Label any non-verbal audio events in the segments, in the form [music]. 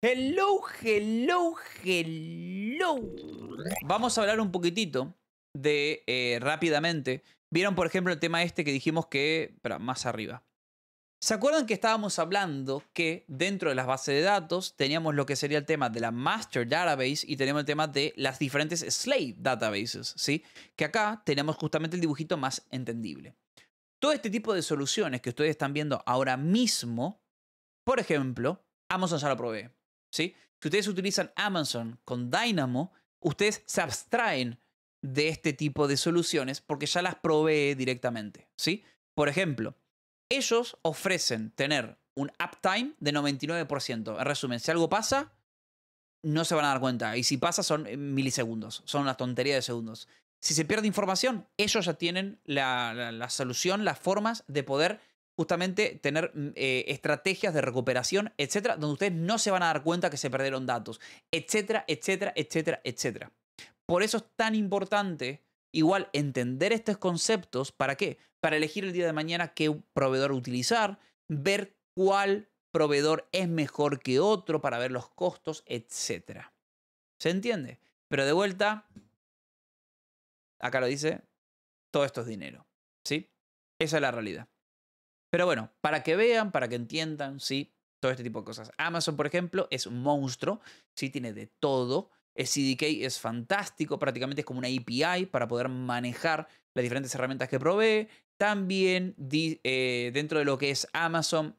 Hello, hello, hello. Vamos a hablar un poquitito de eh, rápidamente. Vieron, por ejemplo, el tema este que dijimos que. para más arriba. ¿Se acuerdan que estábamos hablando que dentro de las bases de datos teníamos lo que sería el tema de la Master Database y teníamos el tema de las diferentes Slave Databases, ¿sí? Que acá tenemos justamente el dibujito más entendible. Todo este tipo de soluciones que ustedes están viendo ahora mismo por ejemplo, Amazon ya lo provee. ¿sí? Si ustedes utilizan Amazon con Dynamo, ustedes se abstraen de este tipo de soluciones porque ya las provee directamente. Por ejemplo, ellos ofrecen tener un uptime de 99%. En resumen, si algo pasa, no se van a dar cuenta. Y si pasa, son eh, milisegundos. Son una tontería de segundos. Si se pierde información, ellos ya tienen la solución, las formas de poder justamente tener mm, eh, estrategias de recuperación, etcétera, donde ustedes no se van a dar cuenta que se perdieron datos, etcétera, etcétera, etcétera, etcétera. Por eso es tan importante igual entender estos conceptos, ¿para qué? Para elegir el día de mañana qué proveedor utilizar, ver cuál proveedor es mejor que otro para ver los costos, etcétera. ¿Se entiende? Pero de vuelta, acá lo dice, todo esto es dinero, ¿sí? Esa es la realidad. Pero bueno, para que vean, para que entiendan, sí, todo este tipo de cosas. Amazon, por ejemplo, es un monstruo, sí, tiene de todo. Eh, CDK es fantástico, prácticamente es como una API para poder manejar las diferentes herramientas que provee. También eh, dentro de lo que es Amazon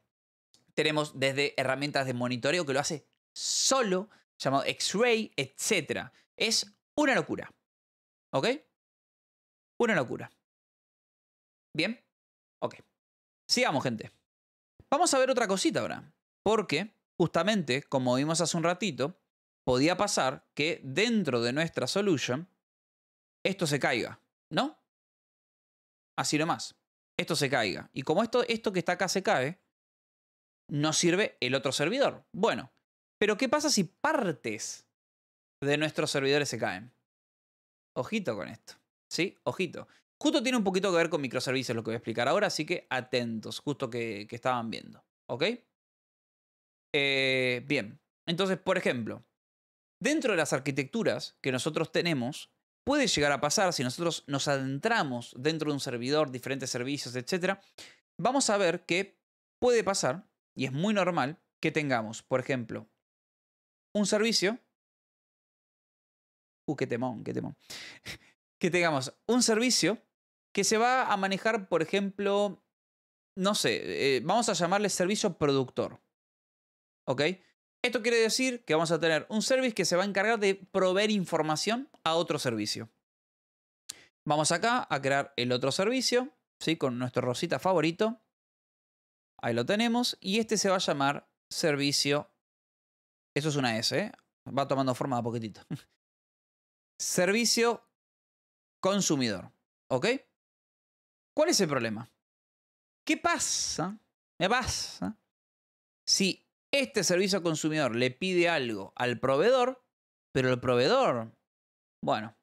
tenemos desde herramientas de monitoreo que lo hace solo, llamado X-Ray, etc. Es una locura. ¿Ok? Una locura. ¿Bien? Ok. Sigamos, gente. Vamos a ver otra cosita ahora. Porque, justamente, como vimos hace un ratito, podía pasar que dentro de nuestra solution esto se caiga, ¿no? Así nomás. Esto se caiga. Y como esto, esto que está acá se cae, no sirve el otro servidor. Bueno, pero ¿qué pasa si partes de nuestros servidores se caen? Ojito con esto. ¿Sí? Ojito. Justo tiene un poquito que ver con microservicios lo que voy a explicar ahora, así que atentos, justo que, estaban viendo. ¿Ok? Eh, bien, entonces, por ejemplo, dentro de las arquitecturas que nosotros tenemos, puede llegar a pasar si nosotros nos adentramos dentro de un servidor, diferentes servicios, etc. Vamos a ver que puede pasar, y es muy normal, que tengamos, por ejemplo, un servicio. Uh, qué temón, qué temón. [laughs] que tengamos un servicio que se va a manejar, por ejemplo, no sé, eh, vamos a llamarle servicio productor. ¿Ok? Esto quiere decir que vamos a tener un service que se va a encargar de proveer información a otro servicio. Vamos acá a crear el otro servicio, ¿sí? Con nuestro Rosita favorito. Ahí lo tenemos. Y este se va a llamar servicio. Eso es una S, ¿eh? Va tomando forma de poquitito. [laughs] servicio consumidor. ¿Ok? ¿Cuál es el problema? ¿Qué pasa? ¿Me pasa? Si este servicio consumidor le pide algo al proveedor, pero el proveedor, bueno,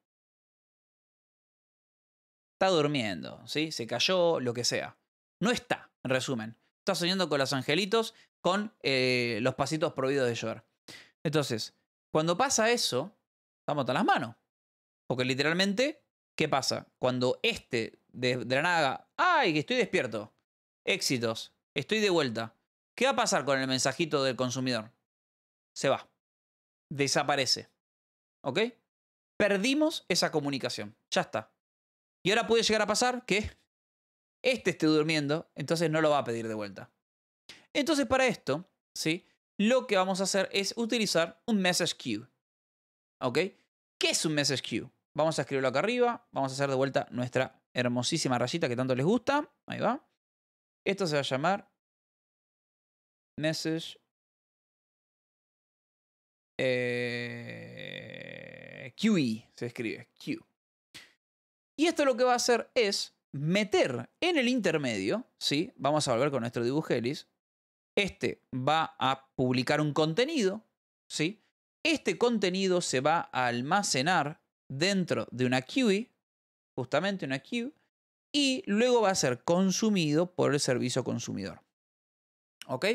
está durmiendo, ¿sí? Se cayó, lo que sea. No está, en resumen. Está soñando con los angelitos, con eh, los pasitos prohibidos de llorar. Entonces, cuando pasa eso, vamos a las manos. Porque literalmente ¿Qué pasa? Cuando este de, la nada, ¡ay, que estoy despierto! Éxitos, estoy de vuelta. ¿Qué va a pasar con el mensajito del consumidor? Se va. Desaparece. ¿Ok? Perdimos esa comunicación. Ya está. Y ahora puede llegar a pasar que este esté durmiendo, entonces no lo va a pedir de vuelta. Entonces para esto, ¿sí? Lo que vamos a hacer es utilizar un message queue. ¿Ok? ¿Qué es un message queue? Vamos a escribirlo acá arriba. Vamos a hacer de vuelta nuestra hermosísima rayita que tanto les gusta. Ahí va. Esto se va a llamar message eh, QE. Se escribe Q. Y esto lo que va a hacer es meter en el intermedio, ¿sí? Vamos a volver con nuestro dibujelis. Este va a publicar un contenido, ¿sí? Este contenido se va a almacenar dentro de una QE, justamente una queue, y luego va a ser consumido por el servicio consumidor. ¿Ok?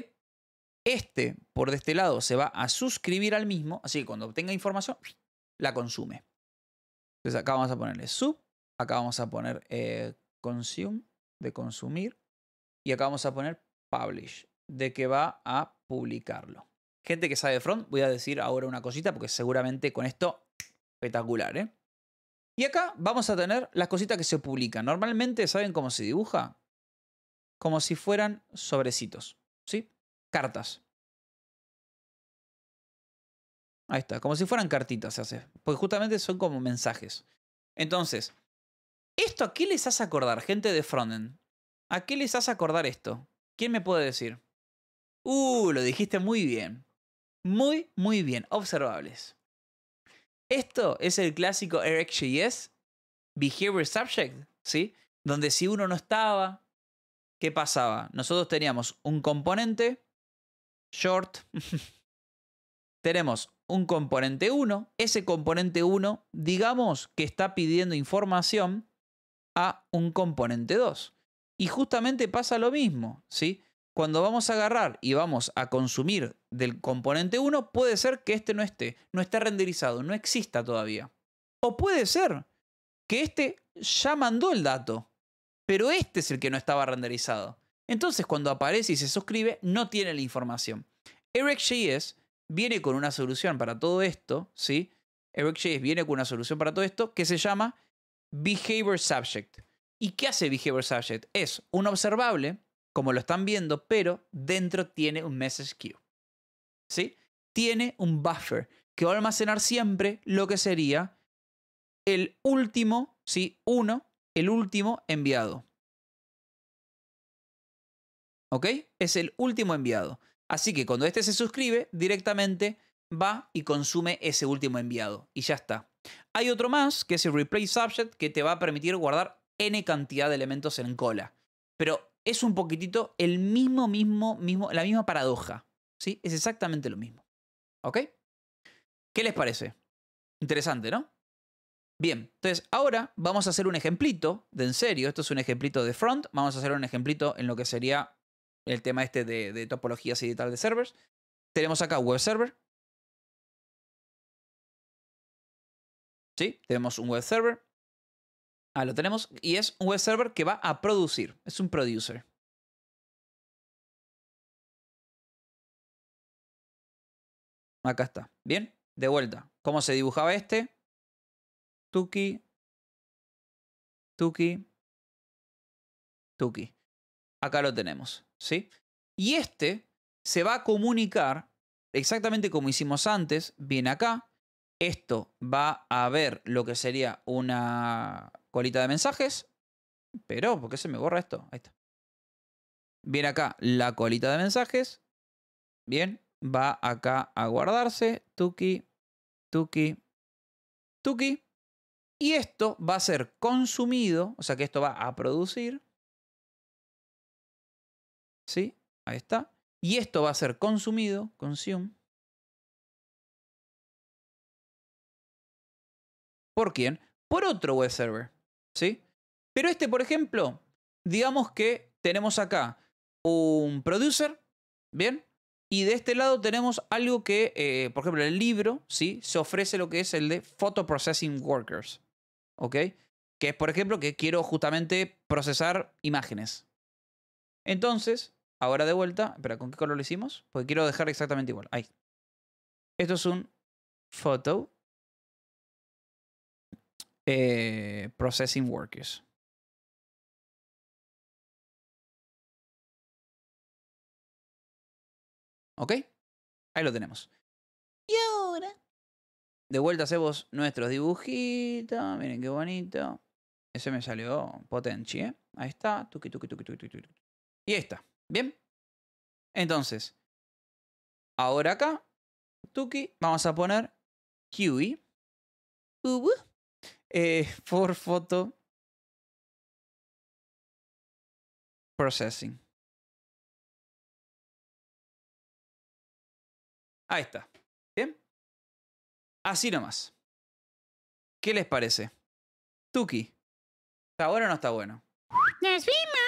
Este, por de este lado, se va a suscribir al mismo, así que cuando obtenga información, la consume. Entonces acá vamos a ponerle sub, acá vamos a poner eh, consume, de consumir, y acá vamos a poner publish, de que va a publicarlo. Gente que sabe front, voy a decir ahora una cosita porque seguramente con esto Espectacular, ¿eh? Y acá vamos a tener las cositas que se publican. Normalmente, ¿saben cómo se dibuja? Como si fueran sobrecitos, ¿sí? Cartas. Ahí está, como si fueran cartitas se hace. Porque justamente son como mensajes. Entonces, ¿esto a qué les hace acordar, gente de Frontend? ¿A qué les hace acordar esto? ¿Quién me puede decir? Uh, lo dijiste muy bien. Muy, muy bien. Observables. Esto es el clásico RxJS Behavior Subject, ¿sí? Donde si uno no estaba, ¿qué pasaba? Nosotros teníamos un componente short, [laughs] tenemos un componente 1, ese componente 1, digamos que está pidiendo información a un componente 2. Y justamente pasa lo mismo, ¿sí? cuando vamos a agarrar y vamos a consumir del componente 1, puede ser que este no esté, no esté renderizado, no exista todavía. O puede ser que este ya mandó el dato, pero este es el que no estaba renderizado. Entonces, cuando aparece y se suscribe, no tiene la información. Ericjs viene con una solución para todo esto, ¿sí? Ericjs viene con una solución para todo esto que se llama Behavior Subject. ¿Y qué hace Behavior Subject? Es un observable como lo están viendo, pero dentro tiene un message queue. ¿Sí? Tiene un buffer que va a almacenar siempre lo que sería el último, ¿sí? Uno, el último enviado. ¿Ok? Es el último enviado. Así que cuando este se suscribe, directamente va y consume ese último enviado. Y ya está. Hay otro más, que es el Replay Subject, que te va a permitir guardar n cantidad de elementos en cola. Pero es un poquitito el mismo, mismo, mismo, la misma paradoja. ¿Sí? Es exactamente lo mismo. ¿Ok? ¿Qué les parece? Interesante, ¿no? Bien, entonces ahora vamos a hacer un ejemplito de en serio. Esto es un ejemplito de front. Vamos a hacer un ejemplito en lo que sería el tema este de, topologías y tal de servers. Tenemos acá web server. ¿Sí? Tenemos un web server. Ah, lo tenemos. Y es un web server que va a producir. Es un producer. Acá está. Bien. De vuelta. ¿Cómo se dibujaba este? Tuki. Tuki. Tuki. Acá lo tenemos. ¿Sí? Y este se va a comunicar exactamente como hicimos antes. Bien acá. Esto va a ver lo que sería una colita de mensajes. Pero, ¿por qué se me borra esto? Ahí está. Viene acá la colita de mensajes. Bien, va acá a guardarse. Tuki, tuki, tuki. Y esto va a ser consumido, o sea que esto va a producir. ¿Sí? Ahí está. Y esto va a ser consumido, consume. ¿Por quién? Por otro web server. ¿sí? Pero este, por ejemplo, digamos que tenemos acá un producer, ¿bien? Y de este lado tenemos algo que, eh, por ejemplo, el libro, ¿sí? Se ofrece lo que es el de Photo Processing Workers, ¿ok? Que es, por ejemplo, que quiero justamente procesar imágenes. Entonces, ahora de vuelta, espera, ¿con qué color lo hicimos? Porque quiero dejar exactamente igual, ahí. Esto es un photo eh, processing workers. ¿Ok? Ahí lo tenemos. Y ahora, de vuelta hacemos nuestros dibujitos. Miren qué bonito. Ese me salió potenchi, ¿eh? Ahí está. Tuki, tuki, tuki, tuki, tuki. Y ahí está. ¿Bien? Entonces, ahora acá, Tuki, vamos a poner Kiwi eh, [laughs] por foto processing. Ahí está. ¿Bien? Así nomás. ¿Qué les parece? Tuki. ¿Está bueno o no está bueno? ¡Nos vimos!